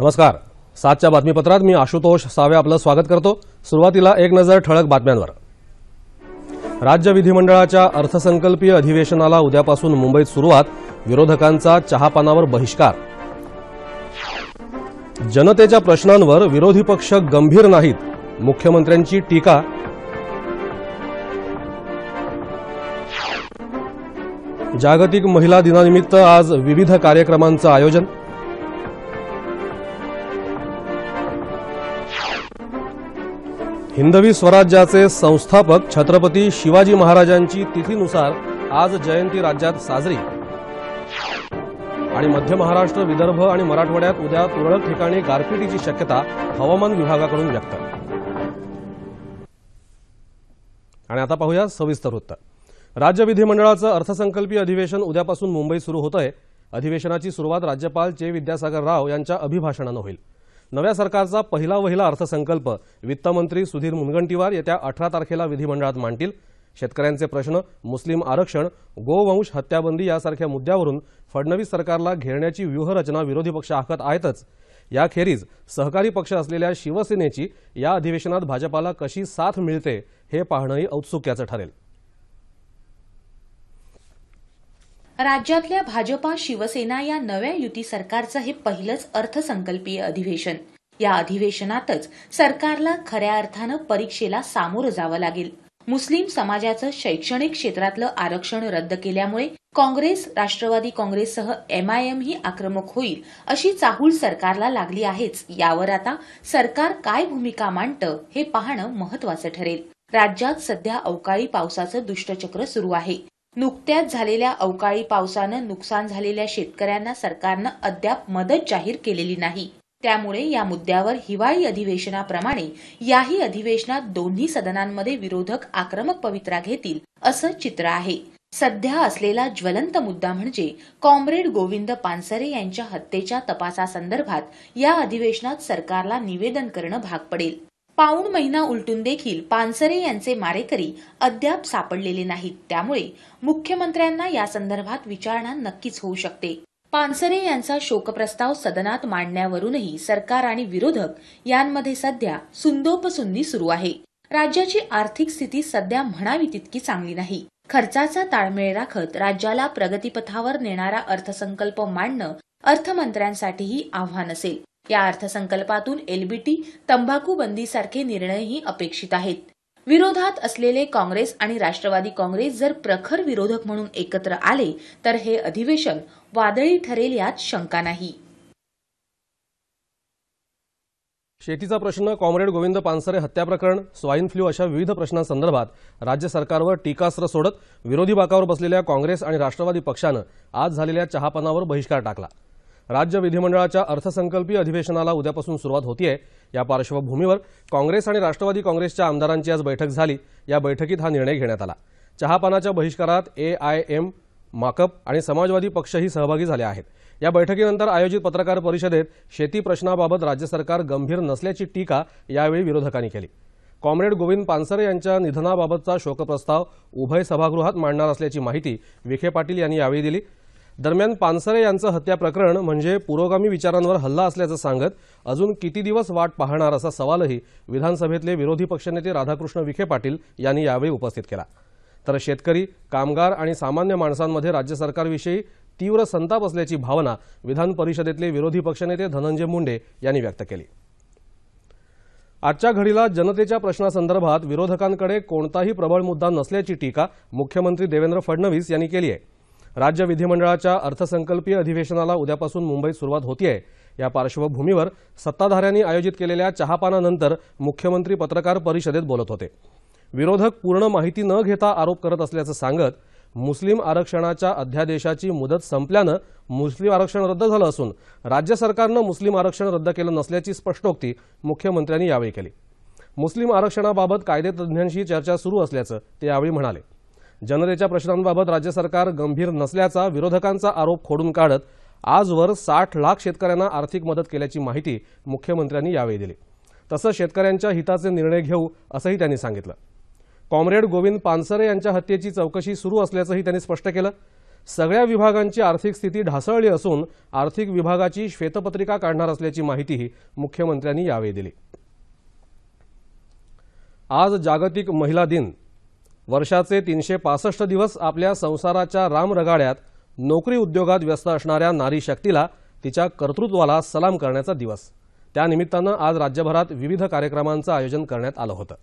नमस्कार सातच्या बातमीपत्रात मी आशुतोष सावे आपलं स्वागत करतो सुरुवातीला एक नजर ठळक बातम्यांवर राज्य विधिमंडळाच्या अर्थसंकल्पीय अधिवेशनाला उद्यापासून मुंबईत सुरुवात विरोधकांचा चहापानावर बहिष्कार जनतेच्या प्रश्नांवर विरोधी पक्ष गंभीर नाहीत मुख्यमंत्र्यांची टीका जागतिक महिला दिनानिमित्त आज विविध कार्यक्रमांचं आयोजन हिंदवी स्वराज्याचे संस्थापक छत्रपती शिवाजी महाराजांची तिथीनुसार आज जयंती राज्यात साजरी आणि मध्य महाराष्ट्र विदर्भ आणि मराठवाड्यात उद्या तुरळक ठिकाणी गारपिटीची शक्यता हवामान विभागाकडून व्यक्त आणि आता पाहूया सविस्तर वृत्त राज्य विधिमंडळाचं अर्थसंकल्पीय अधिवेशन उद्यापासून मुंबईत सुरू होत आहे अधिवेशनाची सुरुवात राज्यपाल चे विद्यासागर राव यांच्या अभिभाषणानं होईल नव्या सरकारचा पहिला वहिला अर्थसंकल्प वित्तमंत्री सुधीर मुनगंटीवार येत्या अठरा तारखेला विधिमंडळात मांडतील शेतकऱ्यांचे प्रश्न मुस्लिम आरक्षण गोवंश हत्याबंदी यासारख्या मुद्द्यावरून फडणवीस सरकारला घेरण्याची व्यूहरचना विरोधी पक्ष आखत आहेतच याखेरीज सहकारी पक्ष असलेल्या शिवसेनेची या अधिवेशनात भाजपाला कशी साथ मिळते हे पाहणंही औत्सुक्याचं ठरेल राज्यातल्या भाजपा शिवसेना या नव्या युती सरकारचं हे पहिलंच अर्थसंकल्पीय अधिवेशन या अधिवेशनातच सरकारला खऱ्या अर्थानं परीक्षेला सामोरं जावं लागेल मुस्लिम समाजाचं शैक्षणिक क्षेत्रातलं आरक्षण रद्द केल्यामुळे काँग्रेस राष्ट्रवादी काँग्रेससह एमआयएम ही आक्रमक होईल अशी चाहूल सरकारला लागली आहेच यावर आता सरकार काय भूमिका मांडतं हे पाहणं महत्वाचं ठरेल राज्यात सध्या अवकाळी पावसाचं दुष्टचक्र सुरू आहे नुकत्याच झालेल्या अवकाळी पावसानं नुकसान झालेल्या शेतकऱ्यांना सरकारनं अद्याप मदत जाहीर केलेली नाही त्यामुळे या मुद्द्यावर हिवाळी अधिवेशनाप्रमाणे याही अधिवेशनात दोन्ही सदनांमध्ये विरोधक आक्रमक पवित्रा घेतील असं चित्र आहे सध्या असलेला ज्वलंत मुद्दा म्हणजे कॉम्रेड गोविंद पानसरे यांच्या हत्येच्या तपासासंदर्भात या अधिवेशनात सरकारला निवेदन करणं भाग पडेल पाऊण महिना उलटून देखील पानसरे यांचे मारेकरी अद्याप सापडलेले नाहीत त्यामुळे मुख्यमंत्र्यांना यासंदर्भात विचारणा नक्कीच होऊ शकते पानसरे यांचा शोकप्रस्ताव सदनात मांडण्यावरूनही सरकार आणि विरोधक यांमध्ये सध्या सुंदोपसुंदी सुरू आहे राज्याची आर्थिक स्थिती सध्या म्हणावी तितकी चांगली नाही खर्चाचा ताळमेळ राखत राज्याला प्रगतीपथावर नेणारा अर्थसंकल्प मांडणं अर्थमंत्र्यांसाठीही आव्हान असेल या अर्थसंकल्पातून एलबीटी तंबाखू बंदीसारखे निर्णयही अपेक्षित आहेत विरोधात असलेले काँग्रेस आणि राष्ट्रवादी काँग्रेस जर प्रखर विरोधक म्हणून एकत्र आले तर हे अधिवेशन वादळी ठरेल यात शंका नाही शेतीचा प्रश्न कॉम्रेड गोविंद पानसरे हत्या प्रकरण स्वाईन फ्लू अशा विविध प्रश्नांसंदर्भात राज्य सरकारवर टीकास्त्र सोडत विरोधी बाकावर बसलेल्या काँग्रेस आणि राष्ट्रवादी पक्षानं आज झालेल्या चहापानावर बहिष्कार टाकला राज्य विधिमंडळाच्या अर्थसंकल्पीय अधिवेशनाला उद्यापासून सुरुवात होतीये या पार्श्वभूमीवर काँग्रेस आणि राष्ट्रवादी काँग्रेसच्या आमदारांची आज बैठक झाली या बैठकीत हा निर्णय घेण्यात आला चहापानाच्या बहिष्कारात ए आय एम माकप आणि समाजवादी पक्षही सहभागी झाले आहेत या बैठकीनंतर आयोजित पत्रकार परिषदेत शेती प्रश्नाबाबत राज्य सरकार गंभीर नसल्याची टीका यावेळी विरोधकांनी केली कॉम्रेड गोविंद पानसरे यांच्या निधनाबाबतचा शोकप्रस्ताव उभय सभागृहात मांडणार असल्याची माहिती विखे पाटील यांनी यावेळी दिली दरम्यान पानसरे यांचं हत्या प्रकरण म्हणजे पुरोगामी विचारांवर हल्ला असल्याचं सांगत अजून किती दिवस वाट पाहणार असा सवालही विधानसभेतले विरोधी पक्षनेते राधाकृष्ण विखे पाटील यांनी यावेळी उपस्थित केला तर शेतकरी कामगार आणि सामान्य माणसांमध्ये राज्य सरकारविषयी तीव्र संताप असल्याची भावना विधान परिषदेतले विरोधी पक्षनेते धनंजय मुंडे यांनी व्यक्त केली आजच्या घडीला जनतेच्या प्रश्नासंदर्भात विरोधकांकडे कोणताही प्रबळ मुद्दा नसल्याची टीका मुख्यमंत्री देवेंद्र फडणवीस यांनी केली आहे राज्य विधिमंडळाच्या अर्थसंकल्पीय अधिवेशनाला उद्यापासून मुंबईत सुरुवात होतीय या पार्श्वभूमीवर सत्ताधाऱ्यांनी आयोजित केलेल्या चहापानानंतर मुख्यमंत्री पत्रकार परिषदेत बोलत होते विरोधक पूर्ण माहिती न घेता आरोप करत असल्याचं सांगत मुस्लिम आरक्षणाच्या अध्यादेशाची मुदत संपल्यानं मुस्लिम आरक्षण रद्द झालं असून राज्य सरकारनं मुस्लिम आरक्षण रद्द केलं नसल्याची स्पष्टोक्ती मुख्यमंत्र्यांनी यावेळी केली मुस्लिम आरक्षणाबाबत कायदेतज्ञांशी चर्चा सुरू असल्याचं ते यावेळी म्हणाले जनतेच्या प्रश्नांबाबत राज्य सरकार गंभीर नसल्याचा विरोधकांचा आरोप खोडून काढत आजवर साठ लाख शेतकऱ्यांना आर्थिक मदत केल्याची माहिती मुख्यमंत्र्यांनी यावेळी दिली तसंच शेतकऱ्यांच्या हिताचे निर्णय घेऊ असंही त्यांनी सांगितलं कॉम्रेड गोविंद पानसरे यांच्या हत्येची चौकशी सुरू असल्याचंही त्यांनी स्पष्ट केलं सगळ्या विभागांची आर्थिक स्थिती ढासळली असून आर्थिक विभागाची श्वेतपत्रिका काढणार असल्याची माहितीही मुख्यमंत्र्यांनी यावेळी दिली आज जागतिक महिला दिन वर्षाचे तीनशे पासष्ट दिवस आपल्या संसाराच्या रामरगाड्यात नोकरी उद्योगात व्यस्त असणाऱ्या नारी शक्तीला तिच्या कर्तृत्वाला सलाम करण्याचा दिवस त्यानिमित्तानं आज राज्यभरात विविध कार्यक्रमांचं आयोजन करण्यात आलं होतं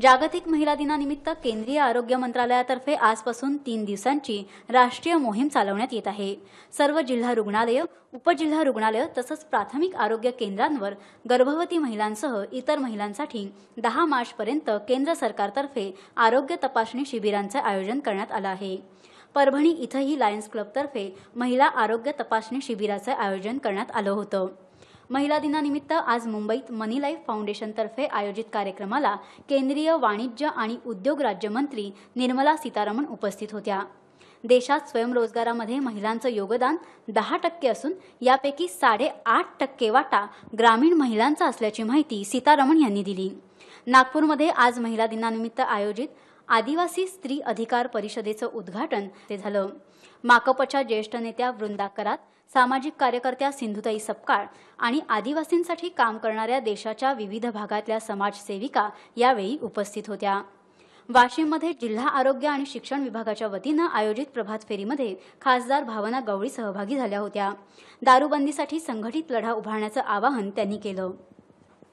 जागतिक महिला दिनानिमित्त केंद्रीय आरोग्य मंत्रालयातर्फे आजपासून तीन दिवसांची राष्ट्रीय मोहीम चालवण्यात येत आहे सर्व जिल्हा रुग्णालय उपजिल्हा रुग्णालय तसंच प्राथमिक आरोग्य केंद्रांवर गर्भवती महिलांसह इतर महिलांसाठी दहा मार्चपर्यंत केंद्र सरकारतर्फे आरोग्य तपासणी शिबिरांचं आयोजन करण्यात आलं आहे परभणी इथंही लायन्स क्लबतर्फे महिला आरोग्य तपासणी शिबिराचं आयोजन करण्यात आलं होतं महिला दिनानिमित्त आज मुंबईत मनी लाईफ फाउंडेशनतर्फे आयोजित कार्यक्रमाला केंद्रीय वाणिज्य आणि उद्योग राज्यमंत्री निर्मला सीतारामन उपस्थित होत्या देशात स्वयंरोजगारामध्ये महिलांचं योगदान दहा टक्के असून यापैकी साडेआठ टक्के वाटा ग्रामीण महिलांचा असल्याची माहिती सीतारामन यांनी दिली नागपूरमध्ये आज महिला दिनानिमित्त आयोजित आदिवासी स्त्री अधिकार परिषदेचं उद्घाटन ते झालं माकपच्या ज्येष्ठ नेत्या वृंदा करात सामाजिक कार्यकर्त्या सिंधुताई सपकाळ आणि आदिवासींसाठी काम करणाऱ्या देशाच्या विविध भागातल्या समाजसेविका यावेळी उपस्थित होत्या वाशिममध्ये जिल्हा आरोग्य आणि शिक्षण विभागाच्या वतीनं आयोजित प्रभात फेरीमध्ये खासदार भावना गवळी सहभागी झाल्या होत्या दारूबंदीसाठी संघटित लढा उभारण्याचं आवाहन त्यांनी केलं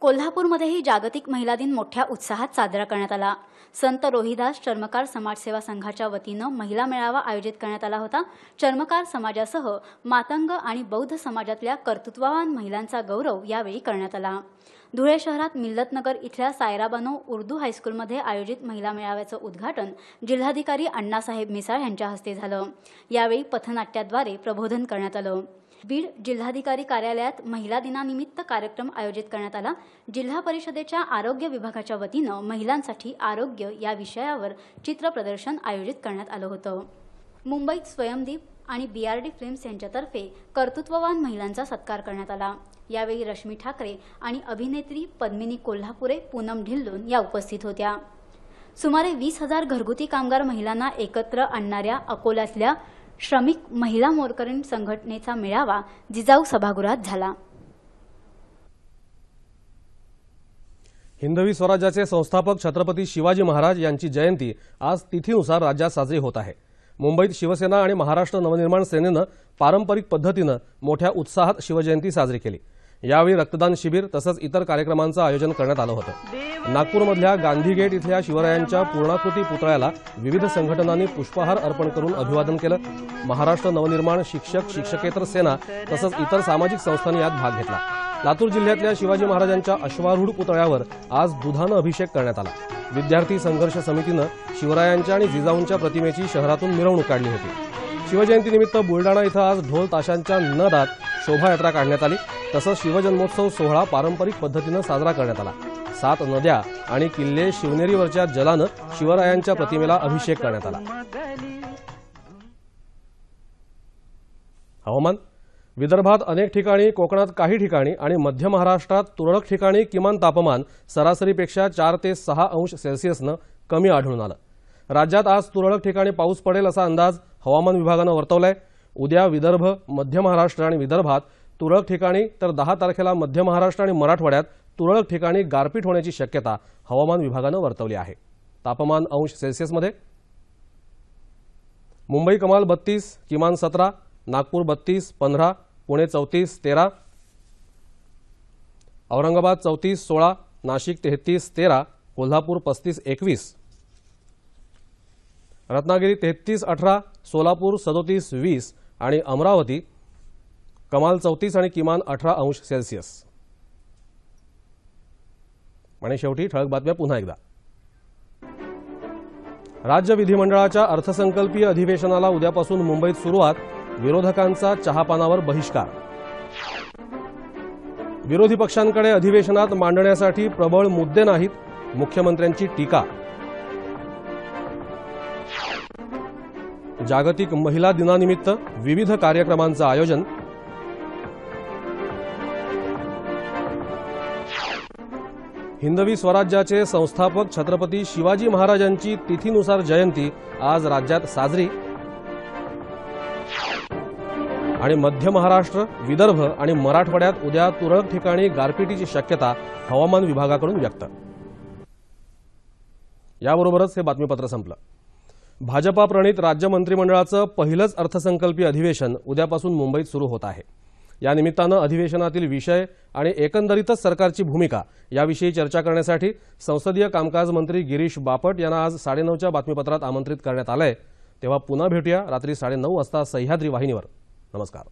कोल्हापूरमध्येही जागतिक महिला दिन मोठ्या उत्साहात साजरा करण्यात आला संत रोहिदास चर्मकार समाजसेवा संघाच्या वतीनं महिला मेळावा आयोजित करण्यात आला होता चर्मकार समाजासह मातंग आणि बौद्ध समाजातल्या कर्तृत्ववान महिलांचा गौरव यावेळी करण्यात आला धुळे शहरात मिल्लतनगर इथल्या सायराबानो उर्दू हायस्कूलमध्ये आयोजित महिला मेळाव्याचं उद्घाटन जिल्हाधिकारी अण्णासाहेब मिसाळ यांच्या हस्ते झालं यावेळी पथनाट्याद्वारे प्रबोधन करण्यात आलं बीड जिल्हाधिकारी कार्यालयात महिला दिनानिमित्त कार्यक्रम आयोजित करण्यात आला जिल्हा परिषदेच्या आरोग्य विभागाच्या वतीनं महिलांसाठी आरोग्य या विषयावर प्रदर्शन आयोजित करण्यात आलं होतं मुंबईत स्वयंदीप आणि बी आर डी फिल्म्स यांच्यातर्फे कर्तृत्ववान महिलांचा सत्कार करण्यात आला यावेळी रश्मी ठाकरे आणि अभिनेत्री पद्मिनी कोल्हापुरे पूनम ढिल्लोन या उपस्थित होत्या सुमारे वीस हजार घरगुती कामगार महिलांना एकत्र आणणाऱ्या अकोल्यातल्या श्रमिक महिला मोरकरीण संघटनेचा मेळावा जिजाऊ सभागृहात झाला हिंदवी स्वराज्याचे संस्थापक छत्रपती शिवाजी महाराज यांची जयंती आज तिथीनुसार राज्यात साजरी होत आहे मुंबईत शिवसेना आणि महाराष्ट्र नवनिर्माण सेनेनं पारंपरिक पद्धतीनं मोठ्या उत्साहात शिवजयंती साजरी केली यावेळी रक्तदान शिबिर तसंच इतर कार्यक्रमांचं आयोजन करण्यात आलं होतं नागपूरमधल्या गांधी गेट इथल्या शिवरायांच्या पूर्णाकृती पुतळ्याला विविध संघटनांनी पुष्पहार अर्पण करून अभिवादन केलं महाराष्ट्र नवनिर्माण शिक्षक शिक्षकेतर सेना तसंच इतर सामाजिक संस्थांनी यात भाग घेतला लातूर जिल्ह्यातल्या शिवाजी महाराजांच्या अश्वारूढ पुतळ्यावर आज दुधानं अभिषेक करण्यात आला विद्यार्थी संघर्ष समितीनं शिवरायांच्या आणि जिजाऊंच्या प्रतिमेची शहरातून मिरवणूक काढली होती शिवजयंतीनिमित्त बुलडाणा इथं आज ढोल ताशांच्या नदात शोभायात्रा काढण्यात आली तसंच शिवजन्मोत्सव सोहळा पारंपरिक पद्धतीनं साजरा करण्यात आला सात नद्या आणि किल्ले शिवनेरीवरच्या जलानं शिवरायांच्या प्रतिमेला अभिषेक करण्यात आला हवामान विदर्भात अनेक ठिकाणी कोकणात काही ठिकाणी आणि मध्य महाराष्ट्रात तुरळक ठिकाणी किमान तापमान सरासरीपेक्षा चार ते सहा अंश सेल्सिअसनं कमी आढळून आलं राज्यात आज तुरळक ठिकाणी पाऊस पडेल असा अंदाज हवामान विभागानं वर्तवला उद्या विदर्भ मध्य महाराष्ट्र आणि विदर्भात तुरळक ठिकाणी तर दहा तारखेला मध्य महाराष्ट्र आणि मराठवाड्यात तुरळक ठिकाणी गारपीट होण्याची शक्यता हवामान विभागानं वर्तवली आहे तापमान अंश सेल्सिअसमध्ये मुंबई कमाल बत्तीस किमान सतरा नागपूर बत्तीस पंधरा पुणे चौतीस तेरा औरंगाबाद चौतीस सोळा नाशिक तेहतीस तेरा कोल्हापूर पस्तीस एकवीस रत्नागिरी तेहतीस अठरा सोलापूर सदोतीस वीस आणि अमरावती कमाल चौतीस आणि किमान अठरा अंश सेल्सिअस आणि शेवटी ठळक बातम्या पुन्हा एकदा राज्य विधिमंडळाच्या अर्थसंकल्पीय अधिवेशनाला उद्यापासून मुंबईत सुरुवात विरोधकांचा चहापानावर बहिष्कार विरोधी पक्षांकडे अधिवेशनात मांडण्यासाठी प्रबळ मुद्दे नाहीत मुख्यमंत्र्यांची टीका जागतिक महिला दिनानिमित्त विविध कार्यक्रमांचं आयोजन हिंदवी स्वराज्याचे संस्थापक छत्रपती शिवाजी महाराजांची तिथीनुसार जयंती आज राज्यात साजरी आणि मध्य महाराष्ट्र विदर्भ आणि मराठवाड्यात उद्या तुरळक ठिकाणी गारपिटीची शक्यता हवामान विभागाकडून व्यक्त याबरोबरच हे बातमीपत्र संपलं भाजपा प्रणित राज्य मंत्रिमंडळाचं पहिलंच अर्थसंकल्पीय अधिवेशन उद्यापासून मुंबईत सुरू होत आहे या निमित्तानं अधिवेशनातील विषय आणि एकंदरीतच सरकारची भूमिका याविषयी चर्चा करण्यासाठी संसदीय कामकाज मंत्री गिरीश बापट यांना आज साडेनऊच्या बातमीपत्रात आमंत्रित करण्यात आलं आहे तेव्हा पुन्हा भेटूया रात्री साडेनऊ वाजता सह्याद्री वाहिनीवर नमस्कार